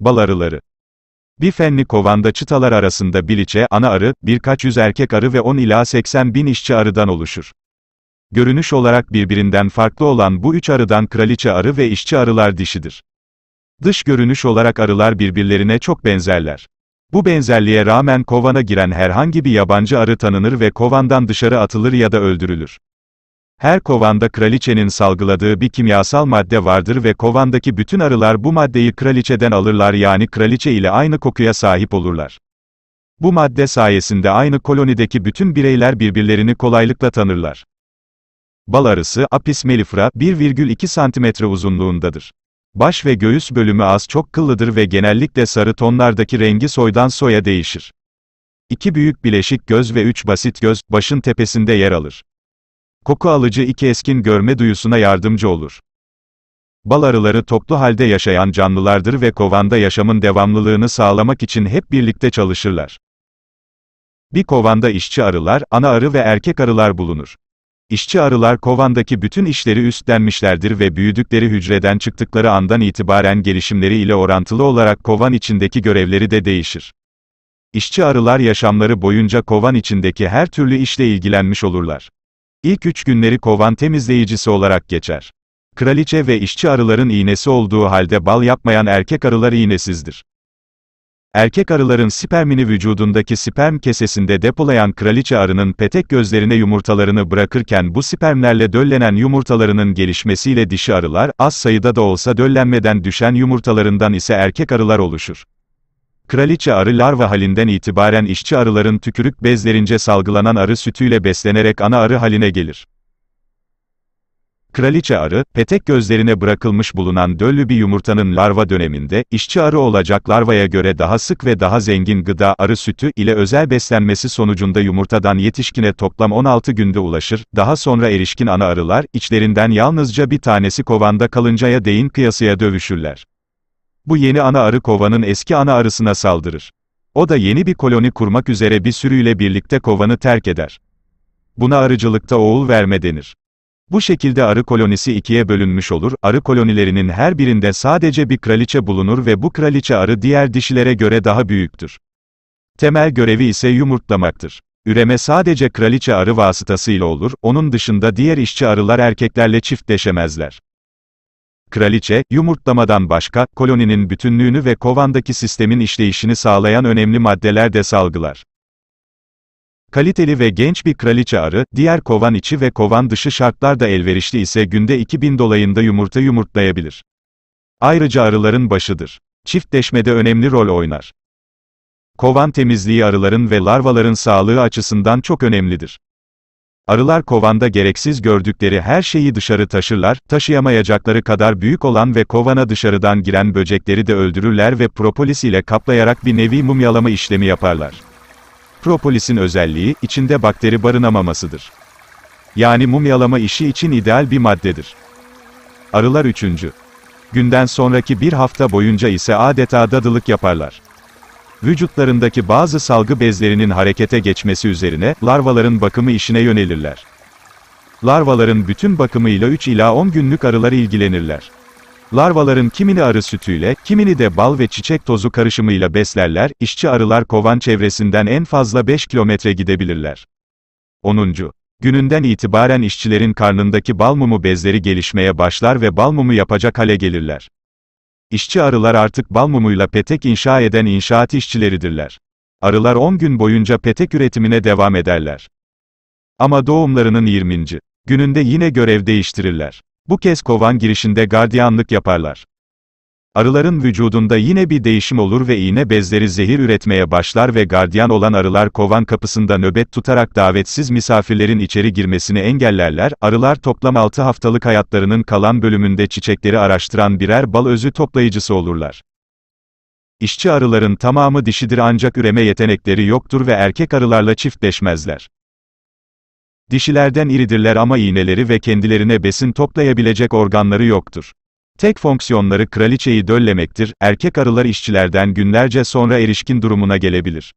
Bal arıları. Bir fenli kovanda çıtalar arasında biliçe, ana arı, birkaç yüz erkek arı ve 10 ila 80 bin işçi arıdan oluşur. Görünüş olarak birbirinden farklı olan bu üç arıdan kraliçe arı ve işçi arılar dişidir. Dış görünüş olarak arılar birbirlerine çok benzerler. Bu benzerliğe rağmen kovana giren herhangi bir yabancı arı tanınır ve kovandan dışarı atılır ya da öldürülür. Her kovanda kraliçenin salgıladığı bir kimyasal madde vardır ve kovandaki bütün arılar bu maddeyi kraliçeden alırlar yani kraliçe ile aynı kokuya sahip olurlar. Bu madde sayesinde aynı kolonideki bütün bireyler birbirlerini kolaylıkla tanırlar. Bal arısı Apis mellifera 1,2 cm uzunluğundadır. Baş ve göğüs bölümü az çok kıllıdır ve genellikle sarı tonlardaki rengi soydan soya değişir. İki büyük bileşik göz ve üç basit göz, başın tepesinde yer alır. Koku alıcı iki eskin görme duyusuna yardımcı olur. Bal arıları toplu halde yaşayan canlılardır ve kovanda yaşamın devamlılığını sağlamak için hep birlikte çalışırlar. Bir kovanda işçi arılar, ana arı ve erkek arılar bulunur. İşçi arılar kovandaki bütün işleri üstlenmişlerdir ve büyüdükleri hücreden çıktıkları andan itibaren gelişimleri ile orantılı olarak kovan içindeki görevleri de değişir. İşçi arılar yaşamları boyunca kovan içindeki her türlü işle ilgilenmiş olurlar. İlk üç günleri kovan temizleyicisi olarak geçer. Kraliçe ve işçi arıların iğnesi olduğu halde bal yapmayan erkek arılar iğnesizdir. Erkek arıların spermini vücudundaki sperm kesesinde depolayan kraliçe arının petek gözlerine yumurtalarını bırakırken bu spermlerle döllenen yumurtalarının gelişmesiyle dişi arılar, az sayıda da olsa döllenmeden düşen yumurtalarından ise erkek arılar oluşur. Kraliçe arı larva halinden itibaren işçi arıların tükürük bezlerince salgılanan arı sütüyle beslenerek ana arı haline gelir. Kraliçe arı, petek gözlerine bırakılmış bulunan döllü bir yumurtanın larva döneminde, işçi arı olacak larvaya göre daha sık ve daha zengin gıda arı sütü ile özel beslenmesi sonucunda yumurtadan yetişkine toplam 16 günde ulaşır, daha sonra erişkin ana arılar, içlerinden yalnızca bir tanesi kovanda kalıncaya değin kıyasıya dövüşürler. Bu yeni ana arı kovanın eski ana arısına saldırır. O da yeni bir koloni kurmak üzere bir sürüyle birlikte kovanı terk eder. Buna arıcılıkta oğul verme denir. Bu şekilde arı kolonisi ikiye bölünmüş olur, arı kolonilerinin her birinde sadece bir kraliçe bulunur ve bu kraliçe arı diğer dişilere göre daha büyüktür. Temel görevi ise yumurtlamaktır. Üreme sadece kraliçe arı vasıtasıyla olur, onun dışında diğer işçi arılar erkeklerle çiftleşemezler. Kraliçe, yumurtlamadan başka, koloninin bütünlüğünü ve kovandaki sistemin işleyişini sağlayan önemli maddeler de salgılar. Kaliteli ve genç bir kraliçe arı, diğer kovan içi ve kovan dışı şartlar da elverişli ise günde 2000 dolayında yumurta yumurtlayabilir. Ayrıca arıların başıdır. Çiftleşmede önemli rol oynar. Kovan temizliği arıların ve larvaların sağlığı açısından çok önemlidir. Arılar kovanda gereksiz gördükleri her şeyi dışarı taşırlar, taşıyamayacakları kadar büyük olan ve kovana dışarıdan giren böcekleri de öldürürler ve propolis ile kaplayarak bir nevi mumyalama işlemi yaparlar. Propolisin özelliği, içinde bakteri barınamamasıdır. Yani mumyalama işi için ideal bir maddedir. Arılar üçüncü. Günden sonraki bir hafta boyunca ise adeta dadılık yaparlar vücutlarındaki bazı salgı bezlerinin harekete geçmesi üzerine, larvaların bakımı işine yönelirler. Larvaların bütün bakımıyla 3 ila 10 günlük arılar ilgilenirler. Larvaların kimini arı sütüyle, kimini de bal ve çiçek tozu karışımıyla beslerler, işçi arılar kovan çevresinden en fazla 5 kilometre gidebilirler. 10. Gününden itibaren işçilerin karnındaki bal mumu bezleri gelişmeye başlar ve bal mumu yapacak hale gelirler. İşçi arılar artık bal mumuyla petek inşa eden inşaat işçileridirler. Arılar 10 gün boyunca petek üretimine devam ederler. Ama doğumlarının 20. gününde yine görev değiştirirler. Bu kez kovan girişinde gardiyanlık yaparlar. Arıların vücudunda yine bir değişim olur ve iğne bezleri zehir üretmeye başlar ve gardiyan olan arılar kovan kapısında nöbet tutarak davetsiz misafirlerin içeri girmesini engellerler. Arılar toplam 6 haftalık hayatlarının kalan bölümünde çiçekleri araştıran birer bal özü toplayıcısı olurlar. İşçi arıların tamamı dişidir ancak üreme yetenekleri yoktur ve erkek arılarla çiftleşmezler. Dişilerden iridirler ama iğneleri ve kendilerine besin toplayabilecek organları yoktur. Tek fonksiyonları kraliçeyi döllemektir, erkek arılar işçilerden günlerce sonra erişkin durumuna gelebilir.